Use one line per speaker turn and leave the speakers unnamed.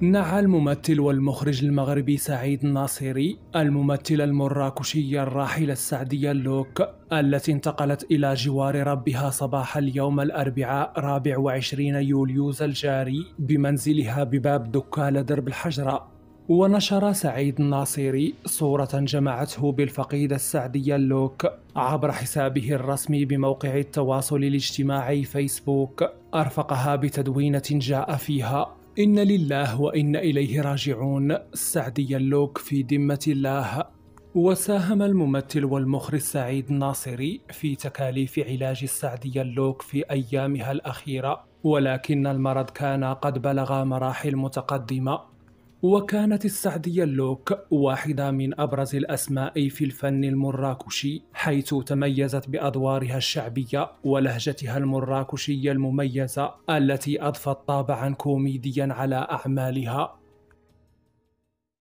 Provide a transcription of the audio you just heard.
نعى الممثل والمخرج المغربي سعيد الناصري الممثلة المراكشية الراحلة السعدية لوك التي انتقلت إلى جوار ربها صباح اليوم الأربعاء 24 يوليوز الجاري بمنزلها بباب دكال درب الحجرة ونشر سعيد الناصري صورة جمعته بالفقيدة السعدية لوك عبر حسابه الرسمي بموقع التواصل الاجتماعي فيسبوك أرفقها بتدوينة جاء فيها إن لله وإن إليه راجعون سعدي اللوك في ذمة الله وساهم الممثل والمخرج سعيد الناصري في تكاليف علاج السعدية اللوك في أيامها الأخيرة ولكن المرض كان قد بلغ مراحل متقدمة وكانت السعدية اللوك واحدة من أبرز الأسماء في الفن المراكشي حيث تميزت بأدوارها الشعبية ولهجتها المراكشية المميزة التي أضفت طابعا كوميديا على أعمالها